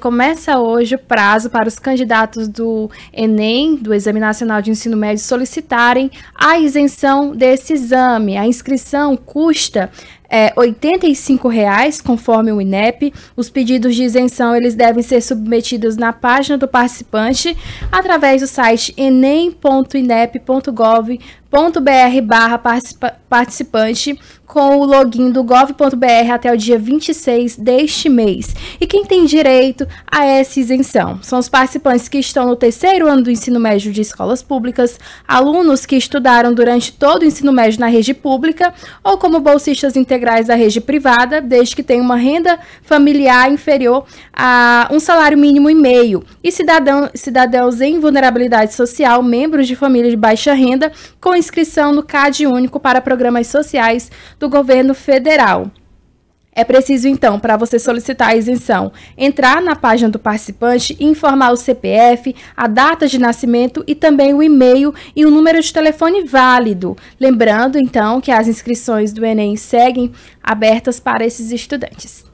Começa hoje o prazo para os candidatos do Enem, do Exame Nacional de Ensino Médio, solicitarem a isenção desse exame. A inscrição custa é, R$ 85,00, conforme o INEP. Os pedidos de isenção eles devem ser submetidos na página do participante através do site enem.inep.gov.br barra participante com o login do gov.br até o dia 26 deste mês. E quem tem direito a essa isenção? São os participantes que estão no terceiro ano do ensino médio de escolas públicas, alunos que estudaram durante todo o ensino médio na rede pública ou como bolsistas integrados integrais da rede privada, desde que tenha uma renda familiar inferior a um salário mínimo e meio, e cidadão, cidadãos em vulnerabilidade social, membros de família de baixa renda, com inscrição no CAD único para programas sociais do governo federal. É preciso, então, para você solicitar a isenção, entrar na página do participante e informar o CPF, a data de nascimento e também o e-mail e o número de telefone válido. Lembrando, então, que as inscrições do Enem seguem abertas para esses estudantes.